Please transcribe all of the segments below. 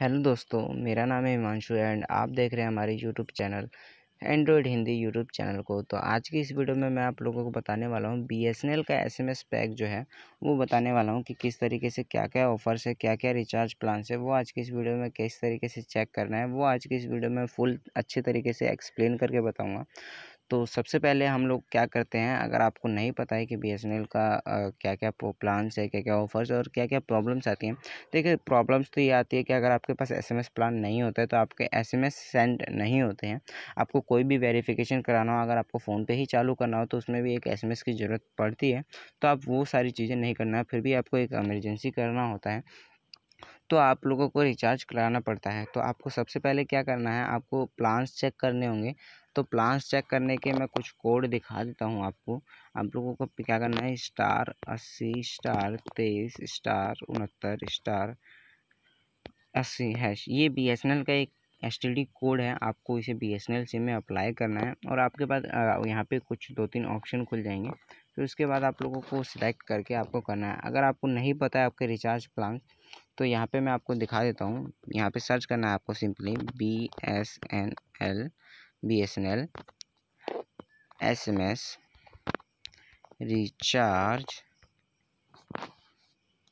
hello दोस्तों मेरा नाम है हिमांशु एंड आप देख रहे हैं हमारे YouTube channel Android Hindi YouTube channel को तो आज की इस वीडियो में मैं आप लोगों को बताने वाला हूँ बी एस एन एल का एस एम एस पैक जो है वो बताने वाला हूँ कि किस तरीके से क्या क्या ऑफर्स है क्या क्या रिचार्ज प्लान्स है वो आज की इस वीडियो में किस तरीके से चेक करना है वो आज की इस वीडियो में फुल अच्छे तरीके से एक्सप्लेन करके बताऊँगा तो सबसे पहले हम लोग क्या करते हैं अगर आपको नहीं पता है कि बी का आ, क्या क्या प्लान्स है क्या क्या ऑफर्स और क्या क्या प्रॉब्लम्स आती हैं देखिए प्रॉब्लम्स तो ये आती है कि अगर आपके पास एस प्लान नहीं होता है तो आपके एस सेंड नहीं होते हैं आपको कोई भी वेरिफिकेशन कराना हो अगर आपको फ़ोन पर ही चालू करना हो तो उसमें भी एक एस की ज़रूरत पड़ती है तो आप वो सारी चीज़ें नहीं करना फिर भी आपको एक एमरजेंसी करना होता है तो आप लोगों को रिचार्ज कराना पड़ता है तो आपको सबसे पहले क्या करना है आपको प्लान्स चेक करने होंगे तो प्लान्स चेक करने के मैं कुछ कोड दिखा देता हूँ आपको आप लोगों को क्या करना है स्टार अस्सी स्टार तेईस स्टार उनहत्तर स्टार अस्सी हैश ये बी एस एन एल का एक एस टी डी कोड है आपको इसे B S N L SIM में अप्लाई करना है और आपके पास यहाँ पे कुछ दो तीन ऑप्शन खुल जाएंगे फिर उसके बाद आप लोगों को सिलेक्ट करके आपको करना है अगर आपको नहीं पता है आपके रिचार्ज प्लान तो यहाँ पे मैं आपको दिखा देता हूँ यहाँ पे सर्च करना है आपको simply B S N L B S N L S M S recharge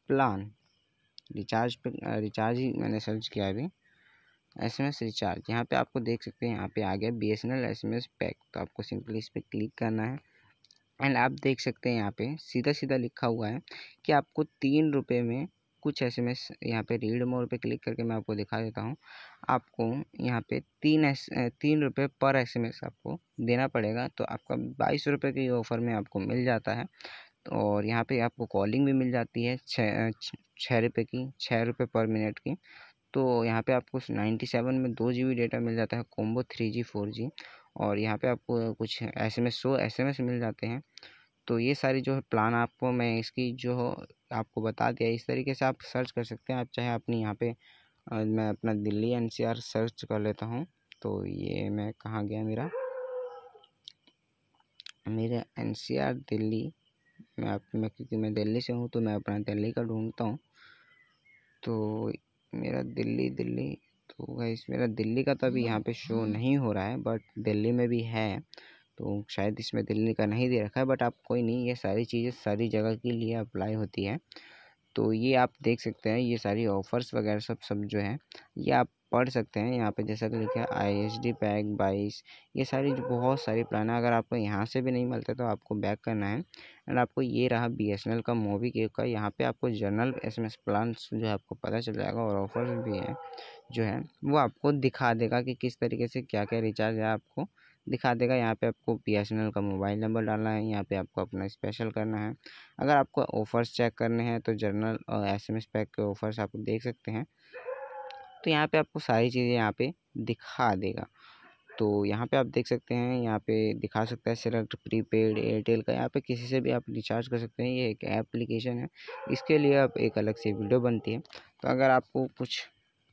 plan recharge पे रिचार्ज ही मैंने सर्च किया अभी एस एम एस रिचार्ज यहाँ पे आपको देख सकते हैं यहाँ पे आ गया B S N L S M S pack तो आपको सिंपली इस पर क्लिक करना है एंड आप देख सकते हैं यहाँ पे सीधा सीधा लिखा हुआ है कि आपको तीन रुपये में कुछ एस एम एस यहाँ पर रीड मोर पे क्लिक करके मैं आपको दिखा देता हूँ आपको यहाँ पे तीन एस तीन रुपये पर एस एम एस आपको देना पड़ेगा तो आपका बाईस रुपये के ऑफ़र में आपको मिल जाता है और यहाँ पे आपको कॉलिंग भी मिल जाती है छः छः रुपये की छः रुपये पर मिनट की तो यहाँ पे आपको नाइन्टी सेवन में दो जी बी डेटा मिल जाता है combo three G four G और यहाँ पर आपको कुछ एस एम एस सो एस एम एस मिल जाते हैं तो ये सारी जो है प्लान आपको मैं इसकी जो आपको बता दिया इस तरीके से आप सर्च कर सकते हैं आप चाहे अपनी यहाँ पे मैं अपना दिल्ली एनसीआर सर्च कर लेता हूँ तो ये मैं कहाँ गया मेरा मेरा एनसीआर दिल्ली मैं आप मैं क्योंकि मैं दिल्ली से हूँ तो मैं अपना दिल्ली का ढूंढता हूँ तो मेरा दिल्ली दिल्ली तो गाइस मेरा दिल्ली का तो अभी यहाँ पे शो नहीं हो रहा है बट दिल्ली में भी है तो शायद इसमें दिल्ली का नहीं दे रखा है बट आप कोई नहीं ये सारी चीज़ें सारी जगह के लिए अप्लाई होती है तो ये आप देख सकते हैं ये सारी ऑफ़र्स वगैरह सब सब जो है ये आप पढ़ सकते हैं यहाँ पे जैसा कि लिखा है आई एस डी पैक बाईस ये सारी बहुत सारी प्लान है अगर आपको यहाँ से भी नहीं मिलता तो आपको बैक करना है एंड आपको ये रहा बी एस एन एल का मोवी के का यहाँ पे आपको general S M S plan जो है आपको पता चल जाएगा और ऑफर्स भी हैं जो है वो आपको दिखा देगा कि किस तरीके से क्या क्या रिचार्ज है आपको दिखा देगा यहाँ पे आपको पी एस एन एल का मोबाइल नंबर डालना है यहाँ पे आपको अपना स्पेशल करना है अगर आपको ऑफ़र्स चेक करने हैं तो जर्नल और एस एम एस पैक के ऑफ़र्स आप देख सकते हैं तो यहाँ पे आपको सारी चीज़ें यहाँ पे दिखा देगा तो यहाँ पे आप देख सकते हैं यहाँ पे दिखा सकता है सिलेक्ट प्रीपेड एयरटेल का यहाँ पे किसी से भी आप रिचार्ज कर सकते हैं ये एक एप्लीकेशन है इसके लिए आप एक अलग से वीडियो बनती है तो अगर आपको कुछ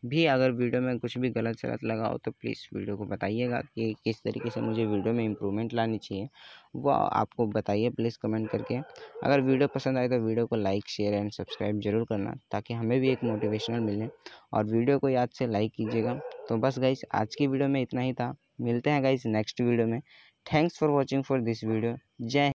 भी अगर वीडियो में कुछ भी गलत सलत लगा हो तो प्लीज़ वीडियो को बताइएगा कि किस तरीके से मुझे वीडियो में इम्प्रूवमेंट लानी चाहिए वो आपको बताइए प्लीज़ कमेंट करके अगर वीडियो पसंद आए तो वीडियो को लाइक शेयर एंड सब्सक्राइब जरूर करना ताकि हमें भी एक मोटिवेशनल मिले और वीडियो को याद से लाइक कीजिएगा तो बस गाइस आज की वीडियो में इतना ही था मिलते हैं गाइस नेक्स्ट वीडियो में thanks for watching for this video जय